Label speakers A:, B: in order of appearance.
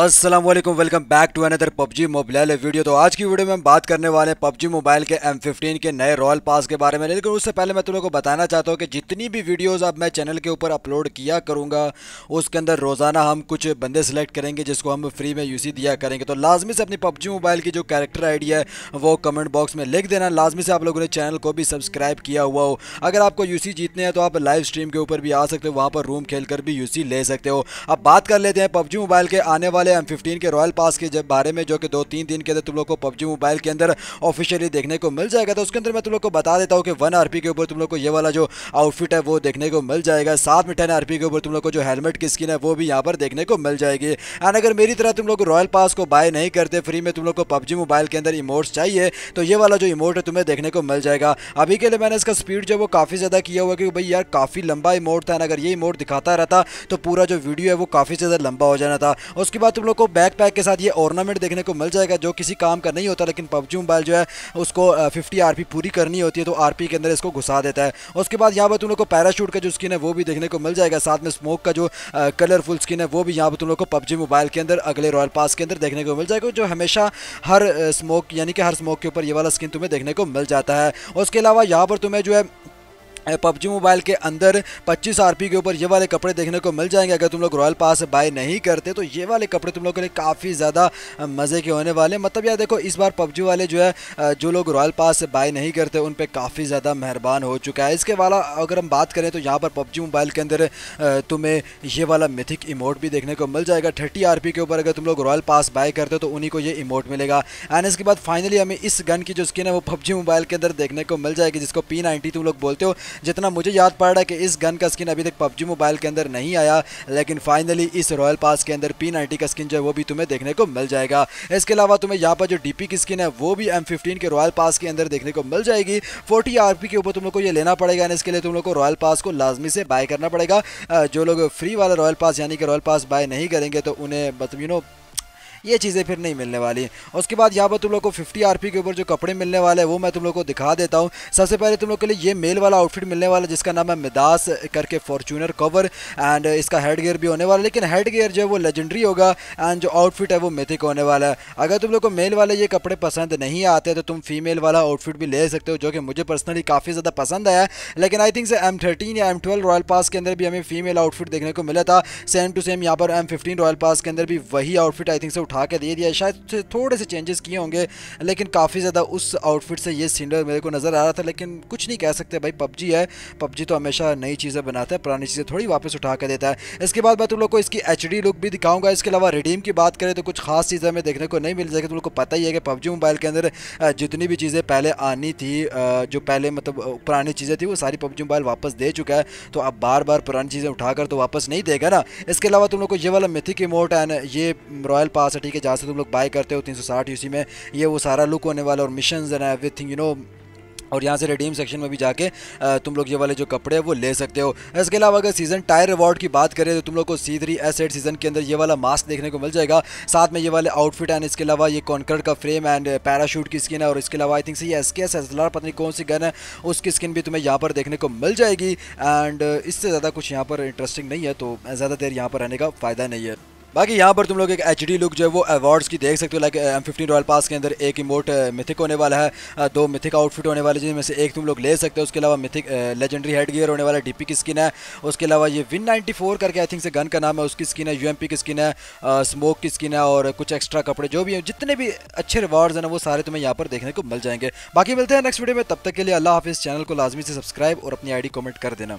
A: Aslam welcome back to another PUBG mobile video तो आज की वीडियो में हम बात करने वाले हैं पबजी मोबाइल के M15 के नए रॉयल पास के बारे में लेकिन उससे पहले मैं तुम लोगों को बताना चाहता हूँ कि जितनी भी वीडियोस अब मैं चैनल के ऊपर अपलोड किया करूँगा उसके अंदर रोज़ाना हम कुछ बंदे सेलेक्ट करेंगे जिसको हम फ्री में यूसी दिया करेंगे तो लाजमी से अपनी पबजी मोबाइल की जो कैरेक्टर आई है वो कमेंट बॉक्स में लिख देना लाजमी से आप लोगों ने चैनल को भी सब्सक्राइब किया हुआ हो अगर आपको यू जीतने हैं तो आप लाइव स्ट्रीम के ऊपर भी आ सकते हो वहाँ पर रूम खेल भी यू ले सकते हो अब बात कर लेते हैं पबजी मोबाइल के आने वाले वाले एम फिफ्टीन के रॉयल पास के जब बारे में जो कि दो तीन दिन के अंदर तुम लोग को पबजी मोबाइल के अंदर ऑफिशियली देखने को मिल जाएगा तो उसके अंदर मैं तुम लोग को बता देता हूँ कि वन आर के ऊपर तुम लोग को ये वाला जो आउटफिट है वो देखने को मिल जाएगा साथ में टेन आर के ऊपर तुम लोग को जो हेलमेट की स्किन है वो भी यहाँ पर देखने को मिल जाएगी एंड अगर मेरी तरह तुम लोग रॉयल पास को बाय नहीं करते फ्री में तुम लोग को पबजी मोबाइल के अंदर इमोट्स चाहिए तो ये वाला जो इमोट है तुम्हें देखने को मिल जाएगा अभी के लिए मैंने इसका स्पीड जो वो काफ़ी ज़्यादा किया हुआ क्योंकि भाई यार काफ़ी लंबा इमोट था अगर ये इमोट दिखाता रहता तो पूरा जो वीडियो है वो काफ़ी ज़्यादा लंबा हो जाना था उसके बाद तुम लोग को बैक पैक के साथ ये ऑर्नामेंट देखने को मिल जाएगा जो किसी काम का नहीं होता लेकिन पबजी मोबाइल जो है उसको फिफ्टी आर पूरी करनी होती है तो आर के अंदर इसको घुसा देता है उसके बाद यहाँ पर तुम लोग को पैराशूट का जो स्किन है वो भी देखने को मिल जाएगा साथ में स्मोक का जो कलरफुल स्किन है वो भी यहाँ पर तुम लोग को पबजी मोबाइल के अंदर अगले रॉयल पास के अंदर देखने को मिल जाएगा जो हमेशा हर स्मोक यानी कि हर स्मोक के ऊपर ये वाला स्किन तुम्हें देखने को मिल जाता है उसके अलावा यहाँ पर तुम्हें जो है पबजी मोबाइल के अंदर 25 आरपी के ऊपर ये वाले कपड़े देखने को मिल जाएंगे अगर तुम लोग रॉयल पास बाय नहीं करते तो ये वाले कपड़े तुम लोग के लिए काफ़ी ज़्यादा मज़े के होने वाले मतलब यार देखो इस बार पबजी वाले जो है जो लोग रॉयल पास बाय नहीं करते उन पर काफ़ी ज़्यादा मेहरबान हो चुका है इसके वाला अगर हम बात करें तो यहाँ पर पबजी मोबाइल के अंदर तुम्हें ये वाला मिथिक इमोट भी देखने को मिल जाएगा थर्टी आर के ऊपर अगर तुम लोग रॉयल पास बाय करते हो तो उन्हीं को ये इमोट मिलेगा एंड इसके बाद फाइनली हमें इस गन की जो स्किन है वो पबजी मोबाइल के अंदर देखने को मिल जाएगी जिसको पी तुम लोग बोलते हो जितना मुझे याद पड़ रहा है कि इस गन का स्किन अभी तक पबजी मोबाइल के अंदर नहीं आया लेकिन फाइनली इस रॉयल पास के अंदर पी का स्किन जो है वो भी तुम्हें देखने को मिल जाएगा इसके अलावा तुम्हें यहाँ पर जो डी की स्किन है वो भी एम के रॉयल पास के अंदर देखने को मिल जाएगी फोर्टी आर के ऊपर तुम लोग को ये लेना पड़ेगा इसके लिए तुम लोग को रॉयल पास को लाजमी से बाय करना पड़ेगा जो लोग फ्री वाला रॉयल पास यानी कि रॉयल पास बाय नहीं करेंगे तो उन्हें मतलब यू नो ये चीज़ें फिर नहीं मिलने वाली हैं उसके बाद यहाँ पर तुम लोग को फिफ्टी आर के ऊपर जो कपड़े मिलने वाले हैं वो मैं तुम लोग को दिखा देता हूँ सबसे पहले तुम लोग के लिए ये मेल वाला आउटफिट मिलने वाला जिसका नाम है मिदास करके फॉर्चूनर कवर एंड इसका हेड गियर भी होने वाला लेकिन हेड गियर जो है वो लेजेंडरी होगा एंड जो आउटफिट है वो मेथिक होने वाला है अगर तुम लोग को मेल वाले ये कपड़े पसंद नहीं आते तो तुम फीमेल वाला आउटफिट भी ले सकते हो जो कि मुझे पर्सनली काफ़ी ज़्यादा पसंद आया लेकिन आई थिंक से एम थर्टीन या एम ट्वेल्व रॉयल पास के अंदर भी हमें फीमेल आउटफिट देखने को मिला था सेम टू सेम यहाँ पर एम फिफ्टीन रॉयल पास के अंदर भी वही आउटफिट आई थिंक से उठा के दे दिया है शायद थोड़े से चेंजेस किए होंगे लेकिन काफ़ी ज़्यादा उस आउटफिट से ये सीनर मेरे को नज़र आ रहा था लेकिन कुछ नहीं कह सकते भाई पबजी है पबजी तो हमेशा नई चीज़ें बनाता है पुरानी चीज़ें थोड़ी वापस उठा के देता है इसके बाद मैं तुम लोग को इसकी एच लुक भी दिखाऊंगा इसके अलावा रिडीम की बात करें तो कुछ खास चीज़ें हमें देखने को नहीं मिल जाएगी तुम लोग को पता ही है कि पबजी मोबाइल के अंदर जितनी भी चीज़ें पहले आनी थी जो पहले मतलब पुरानी चीज़ें थी वो सारी पबजी मोबाइल वापस दे चुका है तो अब बार बार पुरानी चीज़ें उठाकर तो वापस नहीं देगा ना इसके अलावा तुम लोग को ये वाला मिथिक इमोट एंड ये रॉयल पास ठीक है जहाँ से तुम लोग बाय करते हो तीन सौ साठ यूसी में ये वो सारा लुक होने वाला और mission and everything you know और यहाँ से रिडीम सेक्शन में भी जाके तुम लोग ये वाले जो कपड़े हैं वो ले सकते हो इसके अलावा अगर सीज़न टायर रिवॉर्ड की बात करें तो तुम लोग को सी थ्री एस एड सीज़न के अंदर ये वाला मास्क देखने को मिल जाएगा साथ में ये वाले आउटफिट एंड इसके अलावा ये कॉन्क्रेट का फ्रेम एंड पैराशूट की स्किन है और इसके अलावा आई थिंक से ये एस के एस एसलर पत्नी कौन सी गन है उसकी स्किन भी तुम्हें यहाँ पर देखने को मिल जाएगी एंड इससे ज़्यादा कुछ यहाँ पर इंटरेस्टिंग नहीं है तो ज़्यादा देर यहाँ पर रहने का फ़ायदा नहीं है बाकी यहाँ पर तुम लोग एक एच लुक जो है वो अवार्ड्स की देख सकते हो like M fifteen royal pass के अंदर एक इमोट मिथिक uh, होने वाला है uh, दो मिथिक आउटफिट होने वाले जिनमें से एक तुम लोग ले सकते हो उसके अलावा मिथिक लेजेंडरी हेड गियर होने वाला डीपी की स्किन है उसके अलावा ये विन 94 करके आई थिंक से गन का नाम है उसकी स्किन है यू की स्किन है स्मोक uh, की स्किन है और कुछ एक्स्ट्रा कपड़े जो भी हैं जितने भी अच्छे रिवार्ड्स हैं ना वो सारे तुम्हें यहाँ पर देखने को मिल जाएंगे बाकी मिलते हैं नेक्स्ट वीडियो में तब तक के लिए अल्लाह हाफ़ चैनल को लाजमी से सब्सक्राइब और अपनी आई कमेंट कर देना